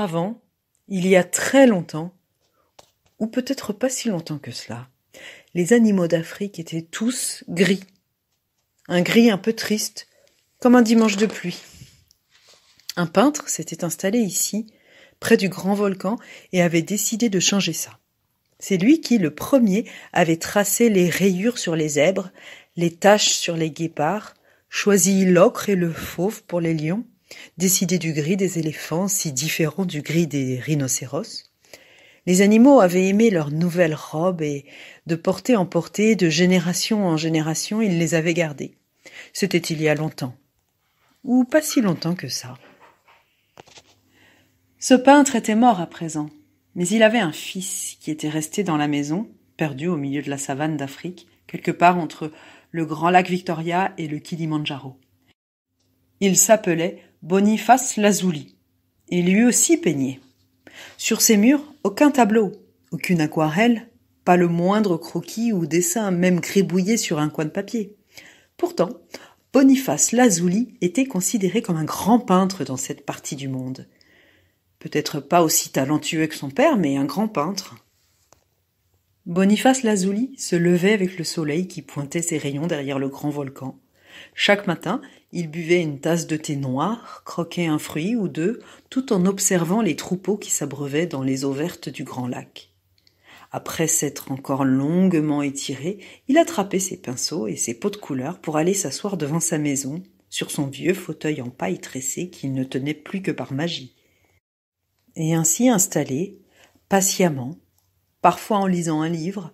Avant, il y a très longtemps, ou peut-être pas si longtemps que cela, les animaux d'Afrique étaient tous gris. Un gris un peu triste, comme un dimanche de pluie. Un peintre s'était installé ici, près du grand volcan, et avait décidé de changer ça. C'est lui qui, le premier, avait tracé les rayures sur les zèbres, les taches sur les guépards, choisi l'ocre et le fauve pour les lions, Décidé du gris des éléphants si différent du gris des rhinocéros. Les animaux avaient aimé leurs nouvelles robes et, de portée en portée, de génération en génération, ils les avaient gardées. C'était il y a longtemps. Ou pas si longtemps que ça. Ce peintre était mort à présent, mais il avait un fils qui était resté dans la maison, perdu au milieu de la savane d'Afrique, quelque part entre le grand lac Victoria et le Kilimanjaro il s'appelait Boniface Lazuli, et lui aussi peignait. Sur ses murs, aucun tableau, aucune aquarelle, pas le moindre croquis ou dessin, même gribouillé sur un coin de papier. Pourtant, Boniface Lazuli était considéré comme un grand peintre dans cette partie du monde. Peut-être pas aussi talentueux que son père, mais un grand peintre. Boniface Lazuli se levait avec le soleil qui pointait ses rayons derrière le grand volcan. Chaque matin, il buvait une tasse de thé noir, croquait un fruit ou deux, tout en observant les troupeaux qui s'abreuvaient dans les eaux vertes du grand lac. Après s'être encore longuement étiré, il attrapait ses pinceaux et ses pots de couleur pour aller s'asseoir devant sa maison, sur son vieux fauteuil en paille tressée qu'il ne tenait plus que par magie. Et ainsi installé, patiemment, parfois en lisant un livre,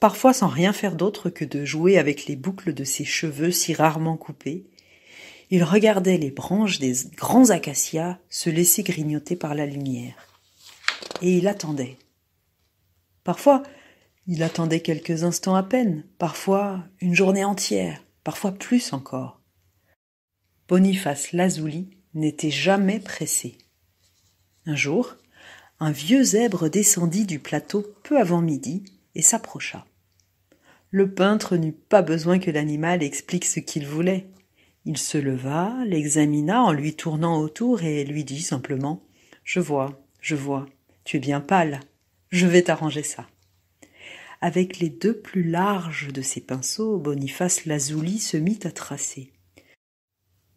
parfois sans rien faire d'autre que de jouer avec les boucles de ses cheveux si rarement coupés, il regardait les branches des grands acacias se laisser grignoter par la lumière. Et il attendait. Parfois, il attendait quelques instants à peine, parfois une journée entière, parfois plus encore. Boniface Lazuli n'était jamais pressé. Un jour, un vieux zèbre descendit du plateau peu avant midi et s'approcha. Le peintre n'eut pas besoin que l'animal explique ce qu'il voulait. Il se leva, l'examina en lui tournant autour et lui dit simplement Je vois, je vois, tu es bien pâle, je vais t'arranger ça. Avec les deux plus larges de ses pinceaux, Boniface Lazuli se mit à tracer.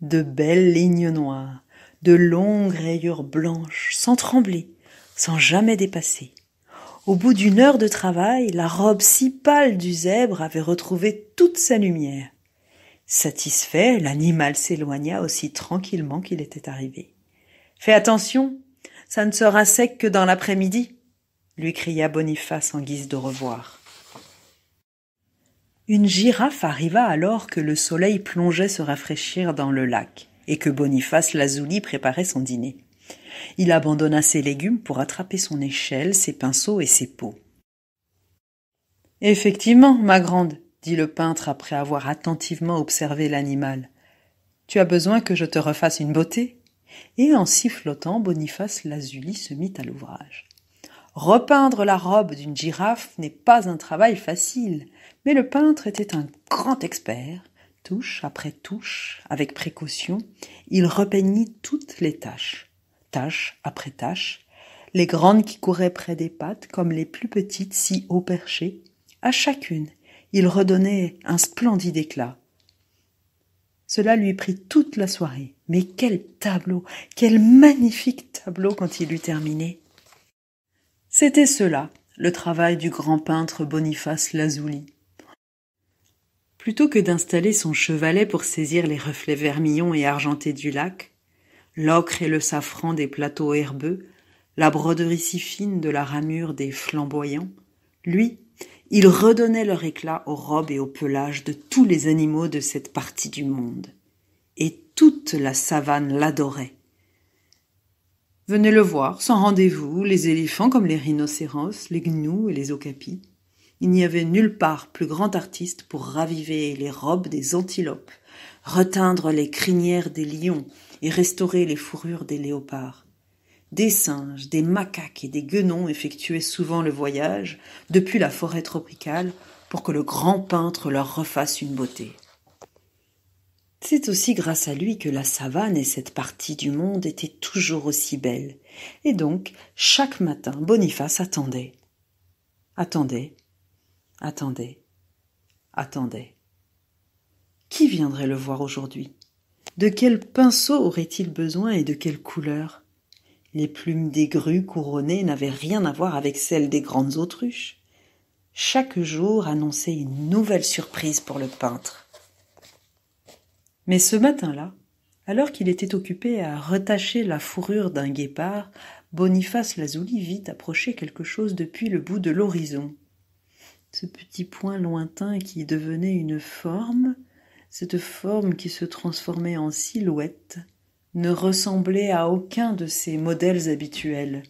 De belles lignes noires, de longues rayures blanches, sans trembler, sans jamais dépasser. Au bout d'une heure de travail, la robe si pâle du zèbre avait retrouvé toute sa lumière. Satisfait, l'animal s'éloigna aussi tranquillement qu'il était arrivé. Fais attention, ça ne sera sec que dans l'après-midi, lui cria Boniface en guise de revoir. Une girafe arriva alors que le soleil plongeait se rafraîchir dans le lac et que Boniface Lazuli préparait son dîner. Il abandonna ses légumes pour attraper son échelle, ses pinceaux et ses peaux. « Effectivement, ma grande, dit le peintre après avoir attentivement observé l'animal. Tu as besoin que je te refasse une beauté? Et en sifflotant, Boniface Lazuli se mit à l'ouvrage. Repeindre la robe d'une girafe n'est pas un travail facile, mais le peintre était un grand expert. Touche après touche, avec précaution, il repeignit toutes les taches tâche après tâche, les grandes qui couraient près des pattes comme les plus petites si haut perchées, à chacune il redonnait un splendide éclat. Cela lui prit toute la soirée, mais quel tableau, quel magnifique tableau quand il eut terminé. C'était cela, le travail du grand peintre Boniface Lazuli. Plutôt que d'installer son chevalet pour saisir les reflets vermillons et argentés du lac, l'ocre et le safran des plateaux herbeux, la broderie si fine de la ramure des flamboyants, lui, il redonnait leur éclat aux robes et aux pelages de tous les animaux de cette partie du monde. Et toute la savane l'adorait. Venez le voir, sans rendez-vous, les éléphants comme les rhinocéros, les gnous et les okapis. Il n'y avait nulle part plus grand artiste pour raviver les robes des antilopes, reteindre les crinières des lions et restaurer les fourrures des léopards. Des singes, des macaques et des guenons effectuaient souvent le voyage depuis la forêt tropicale pour que le grand peintre leur refasse une beauté. C'est aussi grâce à lui que la savane et cette partie du monde étaient toujours aussi belles. Et donc, chaque matin, Boniface attendait. Attendait. Attendait. Attendait. Qui viendrait le voir aujourd'hui De quel pinceau aurait-il besoin et de quelle couleur Les plumes des grues couronnées n'avaient rien à voir avec celles des grandes autruches. Chaque jour annonçait une nouvelle surprise pour le peintre. Mais ce matin-là, alors qu'il était occupé à retacher la fourrure d'un guépard, Boniface Lazuli vit approcher quelque chose depuis le bout de l'horizon. Ce petit point lointain qui devenait une forme, cette forme qui se transformait en silhouette ne ressemblait à aucun de ses modèles habituels.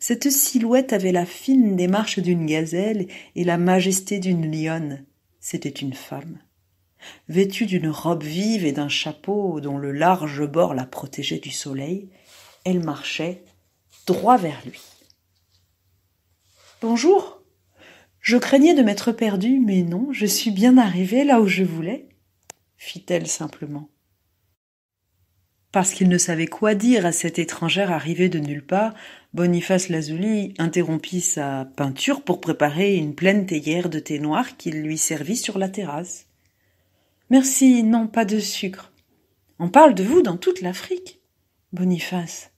Cette silhouette avait la fine démarche d'une gazelle et la majesté d'une lionne. C'était une femme. Vêtue d'une robe vive et d'un chapeau dont le large bord la protégeait du soleil, elle marchait droit vers lui. Bonjour. Je craignais de m'être perdue, mais non, je suis bien arrivée là où je voulais fit-elle simplement. Parce qu'il ne savait quoi dire à cette étrangère arrivée de nulle part, Boniface Lazuli interrompit sa peinture pour préparer une pleine théière de thé noir qu'il lui servit sur la terrasse. Merci, non, pas de sucre. On parle de vous dans toute l'Afrique. Boniface.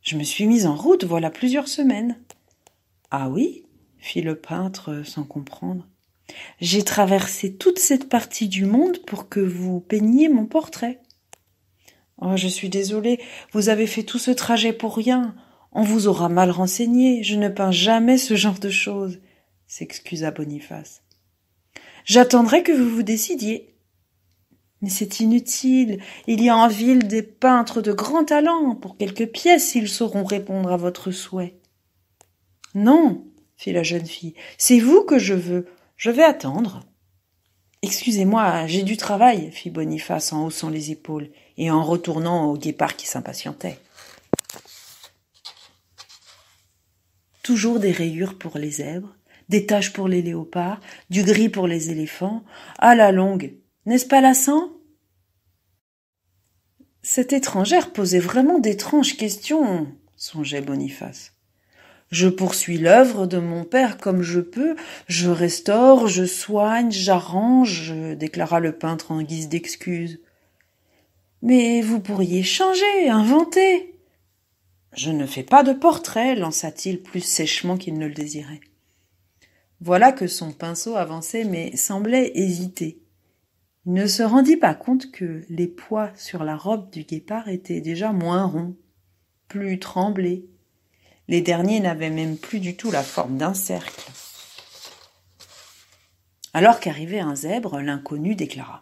Je me suis mise en route voilà plusieurs semaines. Ah oui? fit le peintre sans comprendre. J'ai traversé toute cette partie du monde pour que vous peigniez mon portrait. Oh, je suis désolée, vous avez fait tout ce trajet pour rien. On vous aura mal renseigné, je ne peins jamais ce genre de choses, s'excusa Boniface. J'attendrai que vous vous décidiez. Mais c'est inutile, il y a en ville des peintres de grand talent, pour quelques pièces ils sauront répondre à votre souhait. Non, fit la jeune fille, c'est vous que je veux. Je vais attendre. Excusez-moi, j'ai du travail, fit Boniface en haussant les épaules et en retournant au guépard qui s'impatientait. Toujours des rayures pour les zèbres, des taches pour les léopards, du gris pour les éléphants. À la longue, n'est-ce pas lassant Cette étrangère posait vraiment d'étranges questions, songeait Boniface. Je poursuis l'œuvre de mon père comme je peux, je restaure, je soigne, j'arrange, déclara le peintre en guise d'excuse. Mais vous pourriez changer, inventer. Je ne fais pas de portrait, lança-t-il plus sèchement qu'il ne le désirait. Voilà que son pinceau avançait mais semblait hésiter. Il ne se rendit pas compte que les poids sur la robe du guépard étaient déjà moins ronds, plus tremblés, les derniers n'avaient même plus du tout la forme d'un cercle. Alors qu'arrivait un zèbre, l'inconnu déclara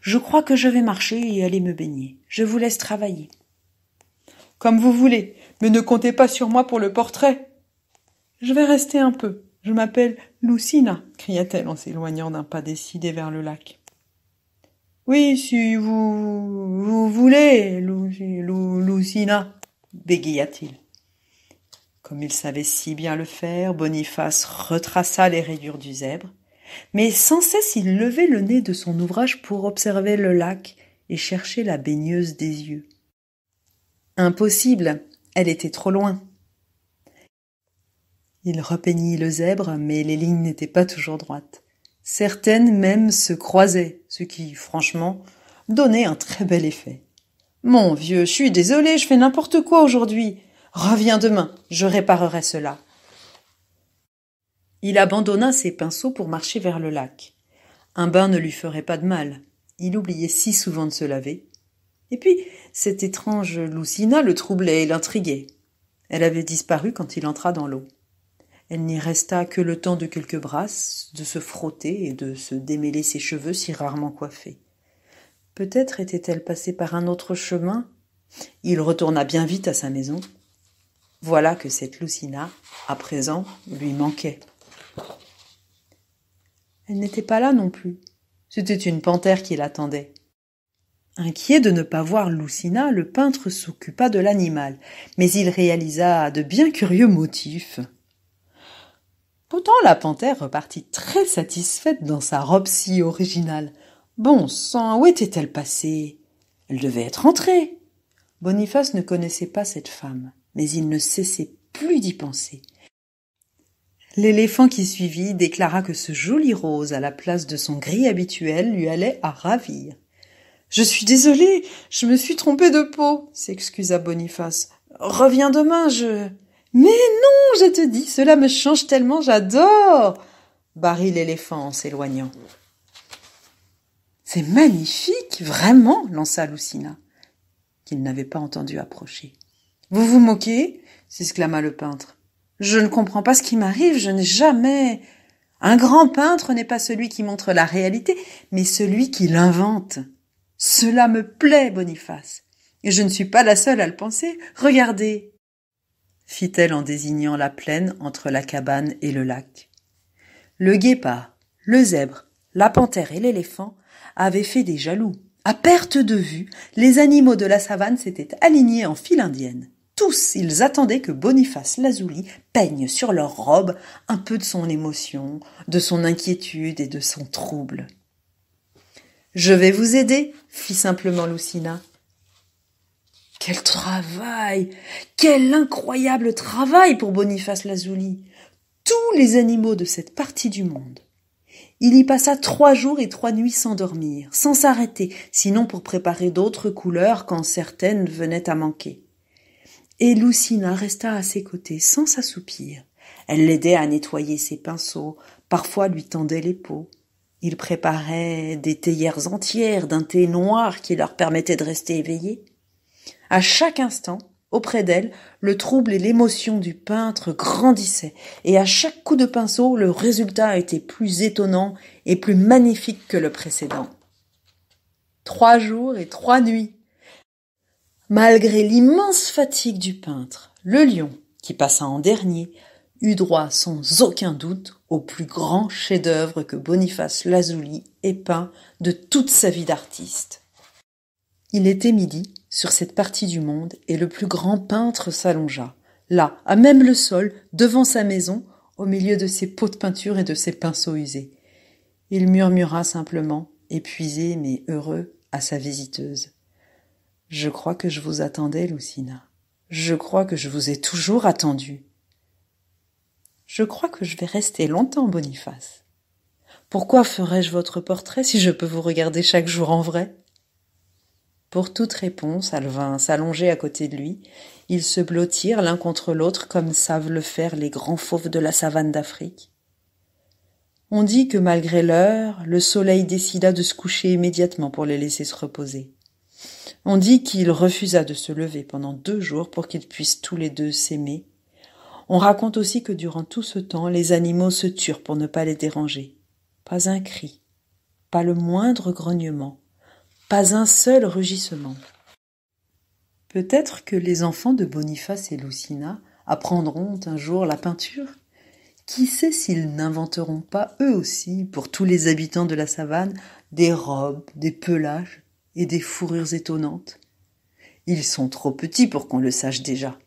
Je crois que je vais marcher et aller me baigner. Je vous laisse travailler. Comme vous voulez, mais ne comptez pas sur moi pour le portrait. Je vais rester un peu. Je m'appelle Lucina, cria-t-elle en s'éloignant d'un pas décidé vers le lac. Oui, si vous, vous voulez, Lucina, bégaya-t-il. Comme il savait si bien le faire, Boniface retraça les rayures du zèbre, mais sans cesse il levait le nez de son ouvrage pour observer le lac et chercher la baigneuse des yeux. Impossible, elle était trop loin. Il repeignit le zèbre, mais les lignes n'étaient pas toujours droites. Certaines même se croisaient, ce qui, franchement, donnait un très bel effet. Mon vieux, je suis désolé, je fais n'importe quoi aujourd'hui. Reviens demain, je réparerai cela. Il abandonna ses pinceaux pour marcher vers le lac. Un bain ne lui ferait pas de mal. Il oubliait si souvent de se laver. Et puis, cette étrange Lucina le troublait et l'intriguait. Elle avait disparu quand il entra dans l'eau. Elle n'y resta que le temps de quelques brasses, de se frotter et de se démêler ses cheveux si rarement coiffés. Peut-être était-elle passée par un autre chemin. Il retourna bien vite à sa maison. Voilà que cette Lucina, à présent, lui manquait. Elle n'était pas là non plus. C'était une panthère qui l'attendait. Inquiet de ne pas voir Lucina, le peintre s'occupa de l'animal, mais il réalisa de bien curieux motifs. Pourtant, la panthère repartit très satisfaite dans sa robe si originale. Bon sang, où était-elle passée Elle devait être entrée. Boniface ne connaissait pas cette femme mais il ne cessait plus d'y penser. L'éléphant qui suivit déclara que ce joli rose à la place de son gris habituel lui allait à ravir. Je suis désolé, je me suis trompé de peau, s'excusa Boniface. Reviens demain, je. Mais non, je te dis, cela me change tellement, j'adore. Barrit l'éléphant en s'éloignant. C'est magnifique, vraiment, lança Lucina, qu'il n'avait pas entendu approcher. Vous vous moquez s'exclama le peintre. Je ne comprends pas ce qui m'arrive, je n'ai jamais. Un grand peintre n'est pas celui qui montre la réalité, mais celui qui l'invente. Cela me plaît, Boniface. Et je ne suis pas la seule à le penser. Regardez. fit-elle en désignant la plaine entre la cabane et le lac. Le guépard, le zèbre, la panthère et l'éléphant avaient fait des jaloux. À perte de vue, les animaux de la savane s'étaient alignés en file indienne tous, ils attendaient que Boniface Lazuli peigne sur leur robe un peu de son émotion, de son inquiétude et de son trouble. Je vais vous aider, fit simplement Lucina. Quel travail Quel incroyable travail pour Boniface Lazuli Tous les animaux de cette partie du monde. Il y passa trois jours et trois nuits sans dormir, sans s'arrêter, sinon pour préparer d'autres couleurs quand certaines venaient à manquer et Lucina resta à ses côtés sans s'assoupir. Elle l'aidait à nettoyer ses pinceaux, parfois lui tendait les peaux. Il préparait des théières entières d'un thé noir qui leur permettait de rester éveillés. À chaque instant, auprès d'elle, le trouble et l'émotion du peintre grandissaient, et à chaque coup de pinceau, le résultat était plus étonnant et plus magnifique que le précédent. Trois jours et trois nuits Malgré l'immense fatigue du peintre, le lion, qui passa en dernier, eut droit sans aucun doute au plus grand chef-d'œuvre que Boniface Lazuli ait peint de toute sa vie d'artiste. Il était midi sur cette partie du monde et le plus grand peintre s'allongea, là, à même le sol, devant sa maison, au milieu de ses pots de peinture et de ses pinceaux usés. Il murmura simplement, épuisé mais heureux, à sa visiteuse. Je crois que je vous attendais, Lucina. Je crois que je vous ai toujours attendu. Je crois que je vais rester longtemps, Boniface. Pourquoi ferais-je votre portrait si je peux vous regarder chaque jour en vrai Pour toute réponse, Alvin s'allonger à côté de lui. Ils se blottirent l'un contre l'autre comme savent le faire les grands fauves de la savane d'Afrique. On dit que malgré l'heure, le soleil décida de se coucher immédiatement pour les laisser se reposer. On dit qu'il refusa de se lever pendant deux jours pour qu'ils puissent tous les deux s'aimer. On raconte aussi que durant tout ce temps, les animaux se turent pour ne pas les déranger. Pas un cri, pas le moindre grognement, pas un seul rugissement. Peut-être que les enfants de Boniface et Lucina apprendront un jour la peinture Qui sait s'ils n'inventeront pas eux aussi, pour tous les habitants de la savane, des robes, des pelages, et des fourrures étonnantes. Ils sont trop petits pour qu'on le sache déjà.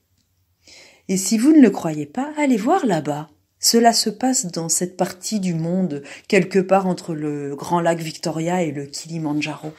Et si vous ne le croyez pas, allez voir là-bas. Cela se passe dans cette partie du monde, quelque part entre le Grand Lac Victoria et le Kilimanjaro.